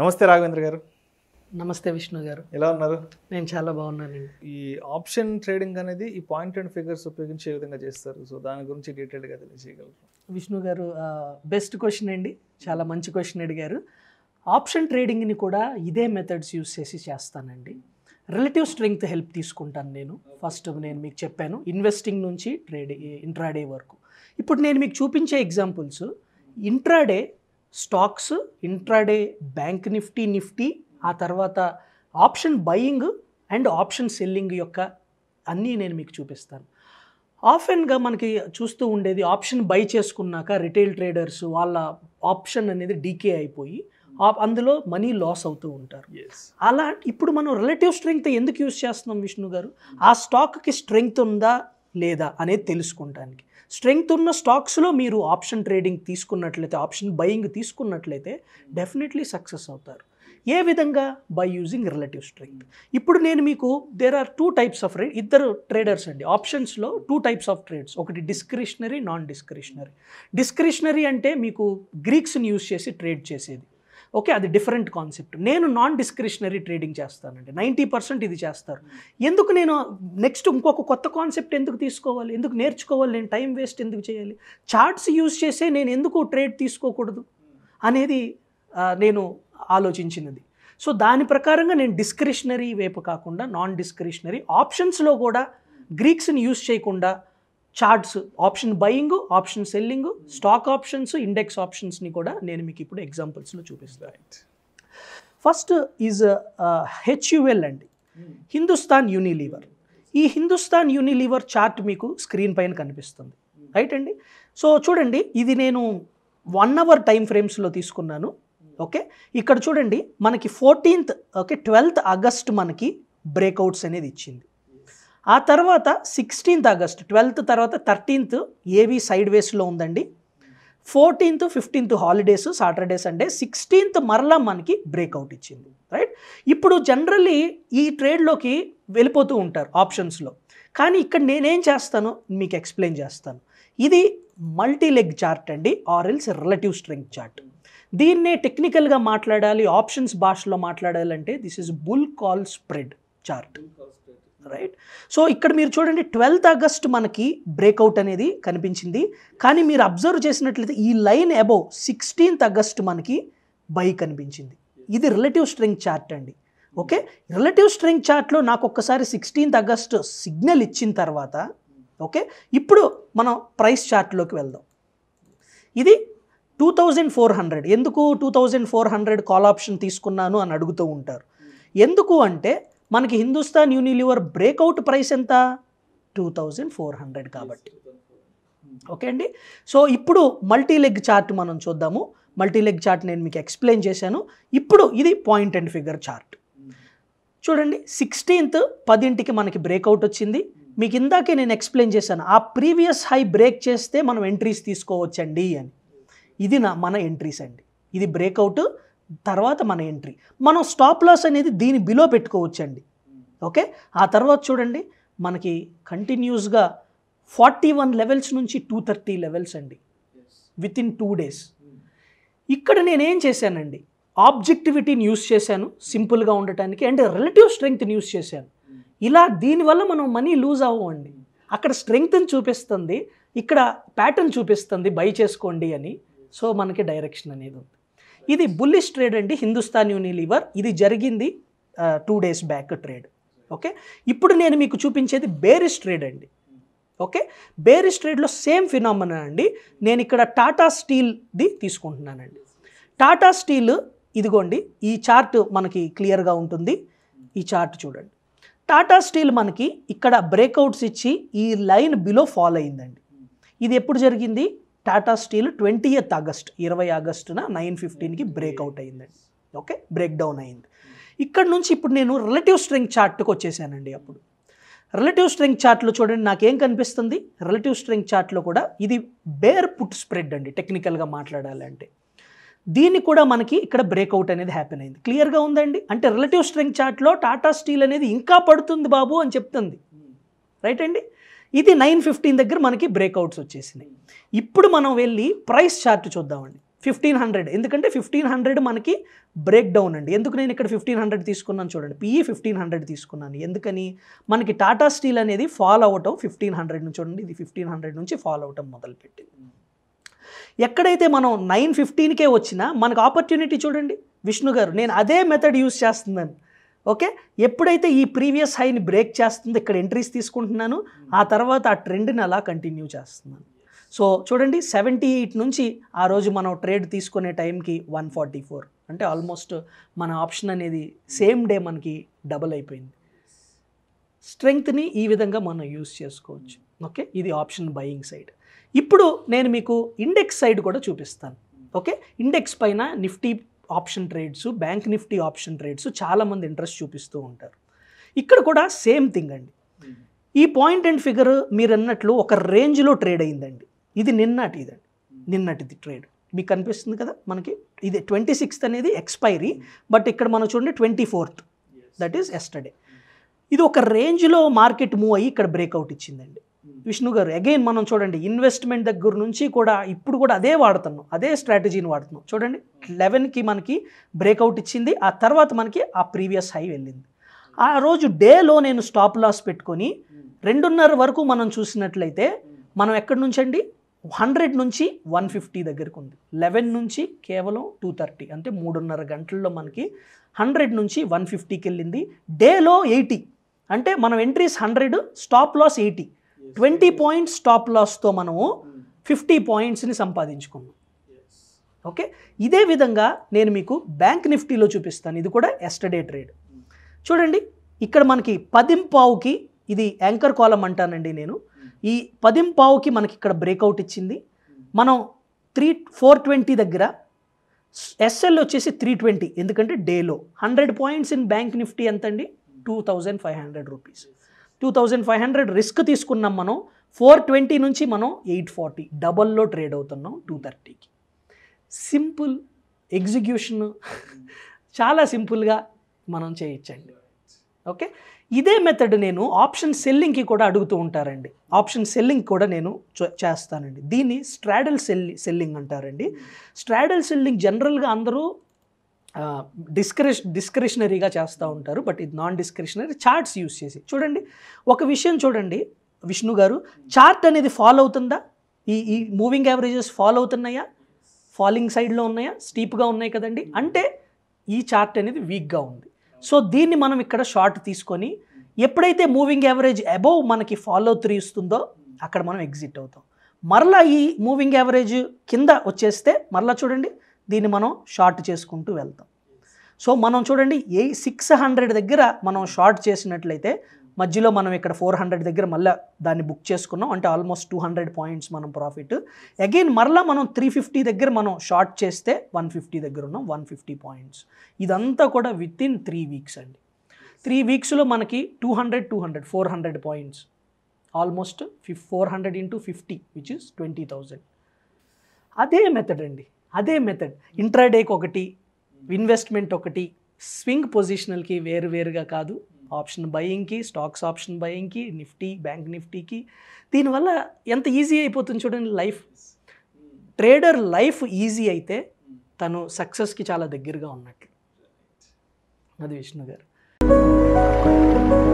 నమస్తే రాఘవేంద్ర గారు నమస్తే విష్ణు గారు ఎలా ఉన్నారు నేను చాలా బాగున్నాను ఈ ఆప్షన్ ట్రేడింగ్ అనేది ఈ పాయింట్ అండ్ ఫిగర్స్ ఉపయోగించే విధంగా చేస్తారు సో దాని గురించి డీటెయిల్గా తెలియజేయగలరు విష్ణు గారు బెస్ట్ క్వశ్చన్ అండి చాలా మంచి క్వశ్చన్ అడిగారు ఆప్షన్ ట్రేడింగ్ని కూడా ఇదే మెథడ్స్ యూస్ చేసి చేస్తానండి రిలేటివ్ స్ట్రెంగ్త్ హెల్ప్ తీసుకుంటాను నేను ఫస్ట్ నేను మీకు చెప్పాను ఇన్వెస్టింగ్ నుంచి ట్రేడింగ్ ఇంట్రాడే వరకు ఇప్పుడు నేను మీకు చూపించే examples intraday stocks intraday bank Nifty Nifty ఆ తర్వాత option buying and option selling యొక్క అన్నీ నేను మీకు చూపిస్తాను ఆఫెన్గా మనకి చూస్తూ ఉండేది ఆప్షన్ బై చేసుకున్నాక రిటైల్ ట్రేడర్స్ వాళ్ళ ఆప్షన్ అనేది డీకే అయిపోయి అందులో మనీ లాస్ అవుతూ ఉంటారు అలా ఇప్పుడు మనం రిలేటివ్ స్ట్రెంగ్త్ ఎందుకు యూజ్ చేస్తున్నాం విష్ణు గారు ఆ స్టాక్కి స్ట్రెంగ్త్ ఉందా లేదా అనేది తెలుసుకుంటానికి స్ట్రెంగ్త్ ఉన్న స్టాక్స్లో మీరు ఆప్షన్ ట్రేడింగ్ తీసుకున్నట్లయితే ఆప్షన్ బయింగ్ తీసుకున్నట్లయితే డెఫినెట్లీ సక్సెస్ అవుతారు ఏ విధంగా బై యూజింగ్ రిలేటివ్ స్ట్రెంగ్త్ ఇప్పుడు నేను మీకు there are two types of rate ఇద్దరు ట్రేడర్స్ అండి ఆప్షన్స్లో టూ టైప్స్ ఆఫ్ ట్రేడ్స్ ఒకటి డిస్క్రిషనరీ నాన్ డిస్క్రిషనరీ డిస్క్రిషనరీ అంటే మీకు గ్రీక్స్ని యూజ్ చేసి ట్రేడ్ చేసేది ఓకే అది డిఫరెంట్ కాన్సెప్ట్ నేను నాన్ డిస్క్రిషనరీ ట్రేడింగ్ చేస్తానండి నైంటీ పర్సెంట్ ఇది చేస్తారు ఎందుకు నేను నెక్స్ట్ ఇంకొక కొత్త కాన్సెప్ట్ ఎందుకు తీసుకోవాలి ఎందుకు నేర్చుకోవాలి నేను టైం వేస్ట్ ఎందుకు చేయాలి చార్ట్స్ యూజ్ చేసే నేను ఎందుకు ట్రేడ్ తీసుకోకూడదు అనేది నేను ఆలోచించినది సో దాని ప్రకారంగా నేను డిస్క్రిషనరీ వైపు కాకుండా నాన్ డిస్క్రిషనరీ ఆప్షన్స్లో కూడా గ్రీక్స్ని యూజ్ చేయకుండా charts option buying option selling stock options index ఆప్షన్స్ని కూడా నేను మీకు ఇప్పుడు ఎగ్జాంపుల్స్లో చూపిస్తాను ఫస్ట్ ఈజ్ హెచ్యుఎల్ అండి హిందుస్థాన్ యూనిలీవర్ ఈ హిందుస్థాన్ యూనిలీవర్ చార్ట్ మీకు స్క్రీన్ పైన కనిపిస్తుంది రైట్ అండి సో చూడండి ఇది నేను వన్ అవర్ టైం ఫ్రేమ్స్లో తీసుకున్నాను ఓకే ఇక్కడ చూడండి మనకి ఫోర్టీన్త్ ఓకే ట్వెల్త్ ఆగస్ట్ మనకి బ్రేక్అవుట్స్ అనేది ఇచ్చింది ఆ తర్వాత సిక్స్టీన్త్ ఆగస్ట్ ట్వెల్త్ తర్వాత థర్టీన్త్ ఏవి సైడ్ వేస్లో ఉందండి fourteenth fifteenth holidays Saturday Sunday sixteenth మరలా మనకి బ్రేక్అవుట్ ఇచ్చింది రైట్ ఇప్పుడు జనరల్లీ ఈ ట్రేడ్లోకి వెళ్ళిపోతూ ఉంటారు ఆప్షన్స్లో కానీ ఇక్కడ నేనేం చేస్తాను మీకు ఎక్స్ప్లెయిన్ చేస్తాను ఇది మల్టీ లెగ్ చార్ట్ అండి ఆర్ఎల్స్ రిలేటివ్ స్ట్రెంగ్త్ చార్ట్ దీన్నే టెక్నికల్గా మాట్లాడాలి ఆప్షన్స్ భాషలో మాట్లాడాలంటే this is bull call spread chart right so ఇక్కడ మీరు చూడండి ట్వెల్త్ ఆగస్ట్ మనకి బ్రేక్అవుట్ అనేది కనిపించింది కానీ మీరు అబ్జర్వ్ చేసినట్లయితే ఈ లైన్ అబౌవ్ సిక్స్టీన్త్ ఆగస్ట్ మనకి బై కనిపించింది ఇది రిలేటివ్ స్ట్రింగ్ చార్ట్ అండి ఓకే రిలేటివ్ స్ట్రింగ్ చార్ట్లో నాకు ఒక్కసారి సిక్స్టీన్త్ ఆగస్ట్ సిగ్నల్ ఇచ్చిన తర్వాత ఓకే ఇప్పుడు మనం ప్రైస్ చార్ట్లోకి వెళ్దాం ఇది టూ థౌజండ్ ఫోర్ హండ్రెడ్ ఎందుకు two thousand four hundred call option తీసుకున్నాను అని అడుగుతూ ఉంటారు ఎందుకు అంటే మనకి హిందుస్థాన్ యూనిలివర్ బ్రేక్అవుట్ ప్రైస్ ఎంత టూ థౌజండ్ ఫోర్ హండ్రెడ్ కాబట్టి ఓకే అండి సో ఇప్పుడు మల్టీ లెగ్ చార్ట్ మనం చూద్దాము మల్టీ లెగ్ చార్ట్ నేను మీకు ఎక్స్ప్లెయిన్ చేశాను ఇప్పుడు ఇది పాయింట్ అండ్ ఫిగర్ చార్ట్ చూడండి సిక్స్టీన్త్ పదింటికి మనకి బ్రేక్అవుట్ వచ్చింది మీకు ఇందాకే నేను ఎక్స్ప్లెయిన్ చేశాను ఆ ప్రీవియస్ హై బ్రేక్ చేస్తే మనం ఎంట్రీస్ తీసుకోవచ్చండి అని ఇది నా మన ఎంట్రీస్ అండి ఇది బ్రేక్అవుట్ తర్వాత మన ఎంట్రీ మనం స్టాప్ లాస్ అనేది దీని బిలో పెట్టుకోవచ్చండి ఓకే ఆ తర్వాత చూడండి మనకి కంటిన్యూస్గా ఫార్టీ వన్ లెవెల్స్ నుంచి టూ థర్టీ లెవెల్స్ అండి విత్ ఇన్ టూ డేస్ ఇక్కడ నేనేం చేశానండి ఆబ్జెక్టివిటీని యూస్ చేశాను సింపుల్గా ఉండటానికి అండ్ రిలేటివ్ స్ట్రెంగ్త్ని యూస్ చేశాను ఇలా దీనివల్ల మనం మనీ లూజ్ అవ్వండి అక్కడ స్ట్రెంగ్త్ని చూపిస్తుంది ఇక్కడ ప్యాటర్న్ చూపిస్తుంది బై చేసుకోండి అని సో మనకి డైరెక్షన్ అనేది ఉంది ఇది బుల్లిష్ ట్రేడ్ అండి హిందుస్థాన్ యూనిలీవర్ ఇది జరిగింది two days back trade okay ఇప్పుడు నేను మీకు చూపించేది బేరిష్ ట్రేడ్ అండి ఓకే బేరిష్ ట్రేడ్లో సేమ్ ఫినామినా అండి నేను ఇక్కడ టాటా స్టీల్ది తీసుకుంటున్నానండి టాటా స్టీల్ ఇదిగోండి ఈ చార్ట్ మనకి క్లియర్గా ఉంటుంది ఈ చార్ట్ చూడండి టాటా స్టీల్ మనకి ఇక్కడ బ్రేక్అవుట్స్ ఇచ్చి ఈ లైన్ బిలో ఫాలో అయిందండి ఇది ఎప్పుడు జరిగింది టాటా స్టీల్ ట్వంటీయత్ ఆగస్ట్ ఇరవై ఆగస్టున నైన్ ఫిఫ్టీన్కి బ్రేక్అవుట్ అయిందండి ఓకే బ్రేక్ డౌన్ అయింది ఇక్కడ నుంచి ఇప్పుడు నేను రిలేటివ్ స్ట్రెంగ్ చార్ట్కి వచ్చేసానండి అప్పుడు రిలేటివ్ స్ట్రెంగ్ చార్ట్లో చూడండి నాకేం కనిపిస్తుంది రిలేటివ్ స్ట్రెంగ్ చార్ట్లో కూడా ఇది బేర్ పుట్ స్ప్రెడ్ అండి టెక్నికల్గా మాట్లాడాలంటే దీన్ని కూడా మనకి ఇక్కడ బ్రేక్అవుట్ అనేది హ్యాపెన్ అయింది క్లియర్గా ఉందండి అంటే రిలేటివ్ స్ట్రెంగ్ చార్ట్లో టాటా స్టీల్ అనేది ఇంకా పడుతుంది బాబు అని చెప్తుంది రైట్ అండి ఇది నైన్ ఫిఫ్టీన్ దగ్గర మనకి బ్రేక్అవుట్స్ వచ్చేసినాయి ఇప్పుడు మనం వెళ్ళి ప్రైస్ చార్ట్ చూద్దామండి ఫిఫ్టీన్ హండ్రెడ్ ఎందుకంటే ఫిఫ్టీన్ హండ్రెడ్ మనకి బ్రేక్ డౌన్ అండి ఎందుకు నేను ఇక్కడ ఫిఫ్టీన్ హండ్రెడ్ తీసుకున్నాను చూడండి పిఈ e ఫిఫ్టీన్ హండ్రెడ్ తీసుకున్నాను ఎందుకని మనకి టాటా స్టీల్ అనేది ఫాల్ అవటం ఫిఫ్టీన్ హండ్రెడ్ నుంచి చూడండి ఇది ఫిఫ్టీన్ హండ్రెడ్ నుంచి ఫాల్ అవటం మొదలుపెట్టింది ఎక్కడైతే మనం నైన్ ఫిఫ్టీన్కే వచ్చినా మనకు ఆపర్చునిటీ చూడండి విష్ణు గారు నేను అదే మెథడ్ యూస్ చేస్తున్నాను ఓకే ఎప్పుడైతే ఈ ప్రీవియస్ హైని బ్రేక్ చేస్తుంది ఇక్కడ ఎంట్రీస్ తీసుకుంటున్నాను ఆ తర్వాత ఆ ట్రెండ్ని అలా కంటిన్యూ చేస్తున్నాను సో చూడండి సెవెంటీ ఎయిట్ నుంచి ఆ రోజు మనం ట్రేడ్ తీసుకునే టైంకి వన్ ఫార్టీ ఫోర్ అంటే ఆల్మోస్ట్ మన ఆప్షన్ అనేది సేమ్ డే మనకి డబుల్ అయిపోయింది స్ట్రెంగ్త్ని ఈ విధంగా మనం యూస్ చేసుకోవచ్చు ఓకే ఇది ఆప్షన్ బయింగ్ సైడ్ ఇప్పుడు నేను మీకు ఇండెక్స్ సైడ్ కూడా చూపిస్తాను ఓకే ఇండెక్స్ పైన Nifty option trades bank Nifty option trades చాలామంది ఇంట్రెస్ట్ చూపిస్తూ ఉంటారు ఇక్కడ కూడా సేమ్ థింగ్ అండి ఈ పాయింట్ అండ్ ఫిగర్ మీరు అన్నట్లు ఒక రేంజ్లో ట్రేడ్ అయిందండి ఇది నిన్నటి ఇదండి నిన్నటిది ట్రేడ్ మీకు కనిపిస్తుంది కదా మనకి ఇది ట్వంటీ సిక్స్త్ అనేది ఎక్స్పైరీ బట్ ఇక్కడ మనం చూడండి twenty fourth that is yesterday ఇది ఒక రేంజ్లో మార్కెట్ మూవ్ అయ్యి ఇక్కడ బ్రేక్అవుట్ ఇచ్చిందండి Hmm. విష్ణు గారు అగైన్ మనం చూడండి ఇన్వెస్ట్మెంట్ దగ్గర నుంచి కూడా ఇప్పుడు కూడా అదే వాడుతున్నాం అదే స్ట్రాటజీని వాడుతున్నాం చూడండి లెవెన్కి మనకి బ్రేక్అవుట్ ఇచ్చింది ఆ తర్వాత మనకి ఆ ప్రీవియస్ హై వెళ్ళింది hmm. ఆ రోజు డేలో నేను స్టాప్ లాస్ పెట్టుకొని hmm. రెండున్నర వరకు మనం చూసినట్లయితే మనం ఎక్కడి నుంచి అండి హండ్రెడ్ నుంచి వన్ ఫిఫ్టీ దగ్గరకు ఉంది లెవెన్ నుంచి కేవలం టూ థర్టీ అంటే మూడున్నర గంటల్లో మనకి హండ్రెడ్ నుంచి వన్ ఫిఫ్టీకి వెళ్ళింది డేలో ఎయిటీ అంటే మనం entries hundred stop loss eighty twenty points stop లాస్తో మనము hmm. ఫిఫ్టీ పాయింట్స్ని సంపాదించుకున్నాం ఓకే ఇదే విధంగా నేను మీకు బ్యాంక్ నిఫ్టీలో చూపిస్తాను ఇది కూడా ఎస్టర్డే ట్రేడ్ hmm. చూడండి ఇక్కడ మనకి పదింపావుకి ఇది యాంకర్ కాలం అంటానండి నేను hmm. ఈ పదింపావుకి మనకి ఇక్కడ బ్రేక్అవుట్ ఇచ్చింది మనం త్రీ ఫోర్ ట్వంటీ దగ్గర ఎస్ఎల్ వచ్చేసి త్రీ ట్వంటీ ఎందుకంటే డేలో hundred points in Bank Nifty ఎంత అండి two thousand five hundred rupees two thousand five hundred risk తీసుకున్నాం మనం ఫోర్ ట్వంటీ నుంచి మనం ఎయిట్ ఫార్టీ డబల్లో ట్రేడ్ అవుతున్నాం టూ థర్టీకి సింపుల్ ఎగ్జిక్యూషన్ చాలా సింపుల్గా మనం చేయొచ్చండి ఓకే ఇదే మెథడ్ నేను ఆప్షన్ సెల్లింగ్కి కూడా అడుగుతూ ఉంటారండి ఆప్షన్ సెల్లింగ్ కూడా నేను చేస్తానండి దీన్ని స్ట్రాడల్ సెల్లి సెల్లింగ్ అంటారండి స్ట్రాడల్ సెల్లింగ్ జనరల్గా అందరూ డిస్క్రిష్ డిస్క్రిషనరీగా చేస్తూ ఉంటారు బట్ ఇది నాన్ డిస్క్రిషనరీ చార్ట్స్ యూస్ చేసి చూడండి ఒక విషయం చూడండి విష్ణు గారు చార్ట్ అనేది ఫాలో అవుతుందా ఈ ఈ మూవింగ్ యావరేజెస్ ఫాలో అవుతున్నాయా ఫాలింగ్ సైడ్లో ఉన్నాయా స్టీప్గా ఉన్నాయి కదండి అంటే ఈ చార్ట్ అనేది వీక్గా ఉంది సో దీన్ని మనం ఇక్కడ షార్ట్ తీసుకొని ఎప్పుడైతే మూవింగ్ యావరేజ్ అబౌవ్ మనకి ఫాలో త్రీ ఇస్తుందో అక్కడ మనం ఎగ్జిట్ అవుతాం మరలా ఈ మూవింగ్ యావరేజ్ కింద వచ్చేస్తే మరలా చూడండి దీన్ని మనం షార్ట్ చేసుకుంటూ వెళ్తాం సో మనం చూడండి ఏ సిక్స్ హండ్రెడ్ దగ్గర మనం షార్ట్ చేసినట్లయితే మధ్యలో మనం ఇక్కడ ఫోర్ హండ్రెడ్ దగ్గర మళ్ళీ దాన్ని బుక్ చేసుకున్నాం అంటే ఆల్మోస్ట్ టూ హండ్రెడ్ పాయింట్స్ మనం ప్రాఫిట్ అగైన్ మరలా మనం త్రీ ఫిఫ్టీ దగ్గర మనం షార్ట్ చేస్తే వన్ ఫిఫ్టీ దగ్గర ఉన్నాం వన్ ఫిఫ్టీ పాయింట్స్ ఇదంతా కూడా విత్ ఇన్ త్రీ వీక్స్ అండి త్రీ వీక్స్లో మనకి two hundred two hundred four hundred points almost ఫిఫ్ four hundred into fifty which is twenty thousand అదే మెథడ్ అండి అదే మెథడ్ ఇంట్రాడేకి ఒకటి ఇన్వెస్ట్మెంట్ ఒకటి స్వింగ్ పొజిషనల్కి వేరు వేరుగా కాదు ఆప్షన్ బయింగ్కి స్టాక్స్ ఆప్షన్ బయింగ్కి నిఫ్టీ బ్యాంక్ నిఫ్టీకి దీనివల్ల ఎంత ఈజీ అయిపోతుంది చూడండి లైఫ్ ట్రేడర్ లైఫ్ ఈజీ అయితే తను సక్సెస్కి చాలా దగ్గరగా ఉన్నట్లు అది విష్ణు గారు